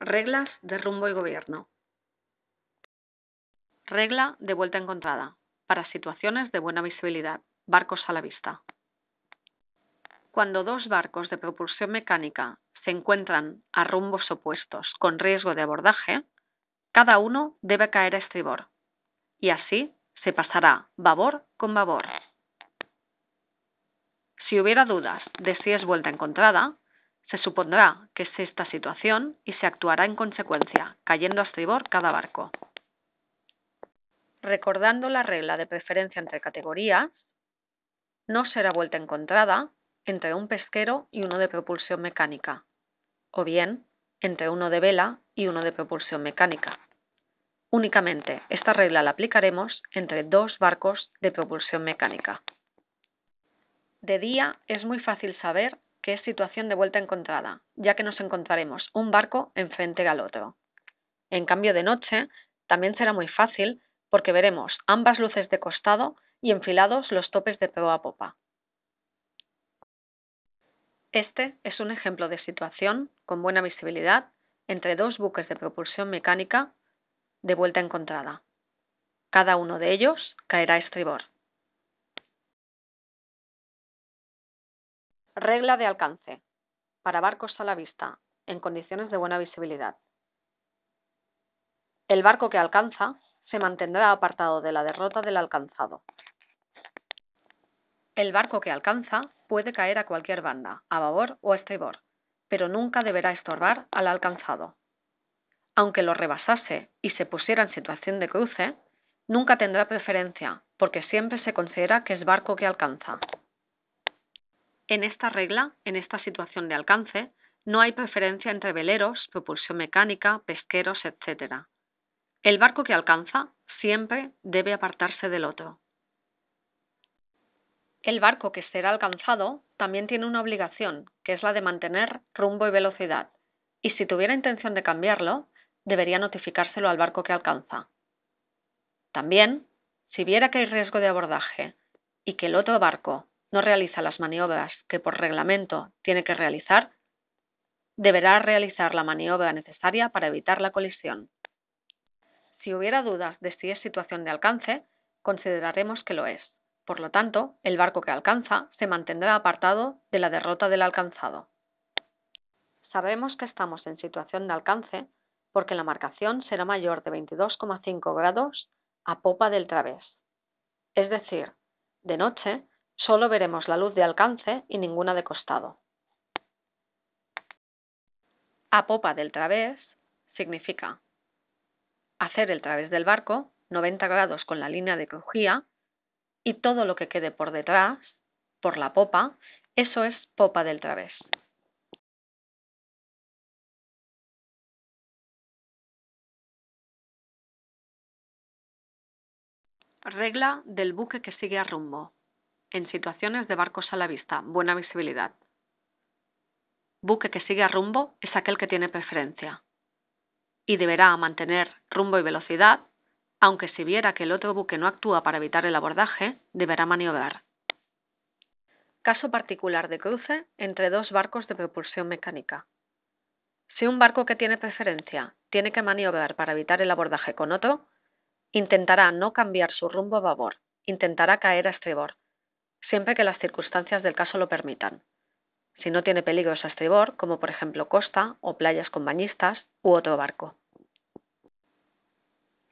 Reglas de rumbo y gobierno. Regla de vuelta encontrada para situaciones de buena visibilidad, barcos a la vista. Cuando dos barcos de propulsión mecánica se encuentran a rumbos opuestos con riesgo de abordaje, cada uno debe caer a estribor y así se pasará babor con babor. Si hubiera dudas de si es vuelta encontrada, se supondrá que es esta situación y se actuará en consecuencia, cayendo a estribor cada barco. Recordando la regla de preferencia entre categorías, no será vuelta encontrada entre un pesquero y uno de propulsión mecánica, o bien entre uno de vela y uno de propulsión mecánica. Únicamente esta regla la aplicaremos entre dos barcos de propulsión mecánica. De día es muy fácil saber que es situación de vuelta encontrada, ya que nos encontraremos un barco enfrente al otro. En cambio de noche, también será muy fácil porque veremos ambas luces de costado y enfilados los topes de proa a popa. Este es un ejemplo de situación con buena visibilidad entre dos buques de propulsión mecánica de vuelta encontrada. Cada uno de ellos caerá a estribor. Regla de alcance. Para barcos a la vista, en condiciones de buena visibilidad. El barco que alcanza se mantendrá apartado de la derrota del alcanzado. El barco que alcanza puede caer a cualquier banda, a babor o a estribor, pero nunca deberá estorbar al alcanzado. Aunque lo rebasase y se pusiera en situación de cruce, nunca tendrá preferencia, porque siempre se considera que es barco que alcanza. En esta regla, en esta situación de alcance, no hay preferencia entre veleros, propulsión mecánica, pesqueros, etc. El barco que alcanza siempre debe apartarse del otro. El barco que será alcanzado también tiene una obligación, que es la de mantener rumbo y velocidad, y si tuviera intención de cambiarlo, debería notificárselo al barco que alcanza. También, si viera que hay riesgo de abordaje y que el otro barco no realiza las maniobras que por reglamento tiene que realizar, deberá realizar la maniobra necesaria para evitar la colisión. Si hubiera dudas de si es situación de alcance, consideraremos que lo es. Por lo tanto, el barco que alcanza se mantendrá apartado de la derrota del alcanzado. Sabemos que estamos en situación de alcance porque la marcación será mayor de 22,5 grados a popa del través. Es decir, de noche Solo veremos la luz de alcance y ninguna de costado. A popa del través significa hacer el través del barco 90 grados con la línea de crujía y todo lo que quede por detrás, por la popa, eso es popa del través. Regla del buque que sigue a rumbo en situaciones de barcos a la vista, buena visibilidad. Buque que sigue a rumbo es aquel que tiene preferencia y deberá mantener rumbo y velocidad, aunque si viera que el otro buque no actúa para evitar el abordaje, deberá maniobrar. Caso particular de cruce entre dos barcos de propulsión mecánica. Si un barco que tiene preferencia tiene que maniobrar para evitar el abordaje con otro, intentará no cambiar su rumbo a babor, intentará caer a estribor, siempre que las circunstancias del caso lo permitan. Si no tiene peligros a estribor, como por ejemplo costa o playas con bañistas u otro barco.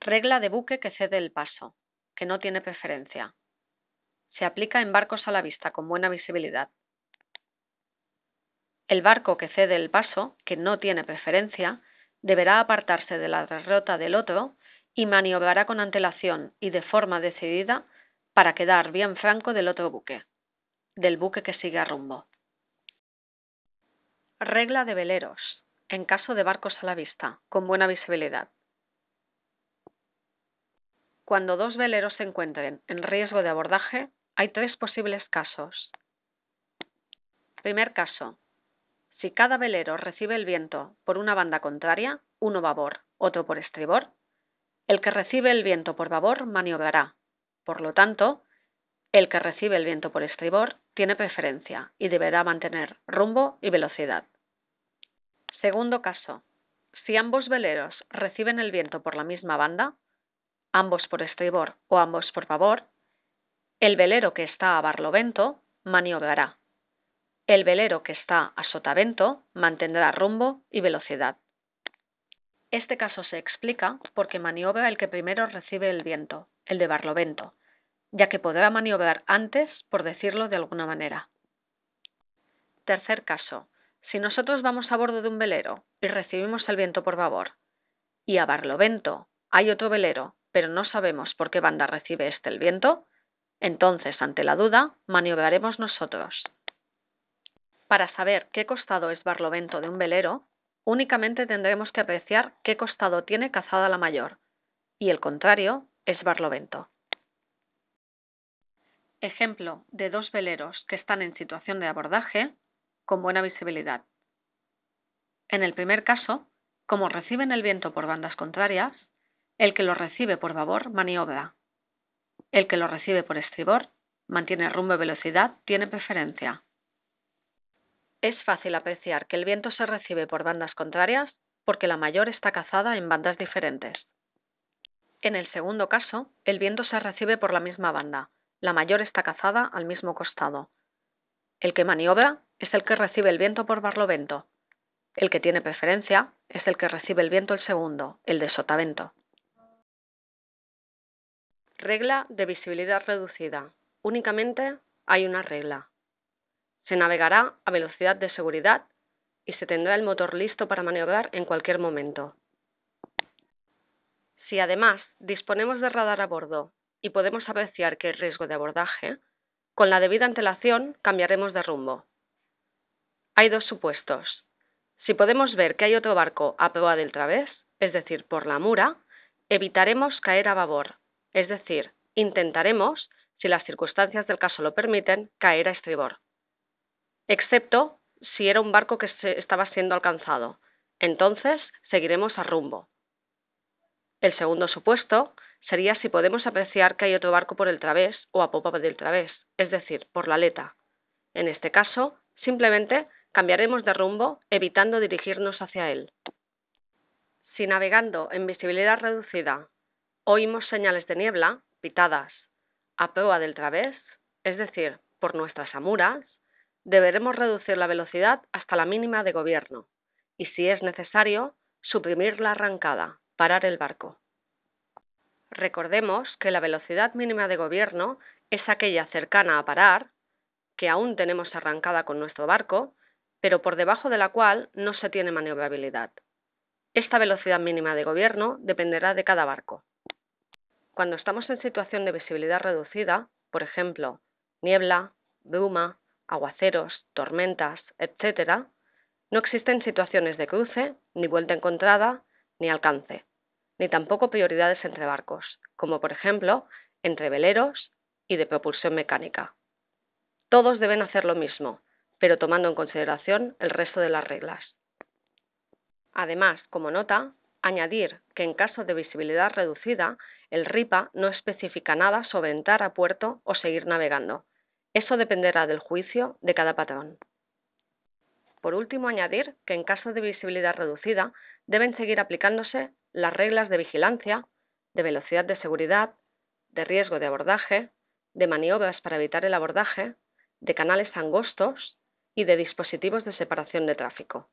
Regla de buque que cede el paso, que no tiene preferencia. Se aplica en barcos a la vista con buena visibilidad. El barco que cede el paso, que no tiene preferencia, deberá apartarse de la derrota del otro y maniobrará con antelación y de forma decidida para quedar bien franco del otro buque, del buque que sigue a rumbo. Regla de veleros, en caso de barcos a la vista, con buena visibilidad. Cuando dos veleros se encuentren en riesgo de abordaje, hay tres posibles casos. Primer caso. Si cada velero recibe el viento por una banda contraria, uno babor, otro por estribor, el que recibe el viento por babor maniobrará, por lo tanto, el que recibe el viento por estribor tiene preferencia y deberá mantener rumbo y velocidad. Segundo caso. Si ambos veleros reciben el viento por la misma banda, ambos por estribor o ambos por favor, el velero que está a barlovento maniobrará. El velero que está a sotavento mantendrá rumbo y velocidad. Este caso se explica porque maniobra el que primero recibe el viento, el de Barlovento, ya que podrá maniobrar antes, por decirlo de alguna manera. Tercer caso. Si nosotros vamos a bordo de un velero y recibimos el viento por favor, y a Barlovento hay otro velero, pero no sabemos por qué banda recibe este el viento, entonces, ante la duda, maniobraremos nosotros. Para saber qué costado es Barlovento de un velero, únicamente tendremos que apreciar qué costado tiene cazada la mayor, y el contrario Barlovento. Ejemplo de dos veleros que están en situación de abordaje con buena visibilidad. En el primer caso, como reciben el viento por bandas contrarias, el que lo recibe por babor maniobra. El que lo recibe por estribor mantiene rumbo y velocidad, tiene preferencia. Es fácil apreciar que el viento se recibe por bandas contrarias porque la mayor está cazada en bandas diferentes. En el segundo caso, el viento se recibe por la misma banda, la mayor está cazada al mismo costado. El que maniobra es el que recibe el viento por barlovento. El que tiene preferencia es el que recibe el viento el segundo, el de sotavento. Regla de visibilidad reducida. Únicamente hay una regla. Se navegará a velocidad de seguridad y se tendrá el motor listo para maniobrar en cualquier momento. Si además disponemos de radar a bordo y podemos apreciar que hay riesgo de abordaje, con la debida antelación cambiaremos de rumbo. Hay dos supuestos. Si podemos ver que hay otro barco a proa del través, es decir, por la mura, evitaremos caer a babor, es decir, intentaremos, si las circunstancias del caso lo permiten, caer a estribor. Excepto si era un barco que se estaba siendo alcanzado. Entonces seguiremos a rumbo. El segundo supuesto sería si podemos apreciar que hay otro barco por el través o a popa del través, es decir, por la aleta. En este caso, simplemente cambiaremos de rumbo evitando dirigirnos hacia él. Si navegando en visibilidad reducida oímos señales de niebla, pitadas, a proa del través, es decir, por nuestras amuras, deberemos reducir la velocidad hasta la mínima de gobierno y, si es necesario, suprimir la arrancada parar el barco. Recordemos que la velocidad mínima de gobierno es aquella cercana a parar, que aún tenemos arrancada con nuestro barco, pero por debajo de la cual no se tiene maniobrabilidad. Esta velocidad mínima de gobierno dependerá de cada barco. Cuando estamos en situación de visibilidad reducida, por ejemplo, niebla, bruma, aguaceros, tormentas, etc., no existen situaciones de cruce, ni vuelta encontrada, ni alcance, ni tampoco prioridades entre barcos, como por ejemplo entre veleros y de propulsión mecánica. Todos deben hacer lo mismo, pero tomando en consideración el resto de las reglas. Además, como nota, añadir que en caso de visibilidad reducida, el RIPA no especifica nada sobre entrar a puerto o seguir navegando. Eso dependerá del juicio de cada patrón. Por último, añadir que en caso de visibilidad reducida deben seguir aplicándose las reglas de vigilancia, de velocidad de seguridad, de riesgo de abordaje, de maniobras para evitar el abordaje, de canales angostos y de dispositivos de separación de tráfico.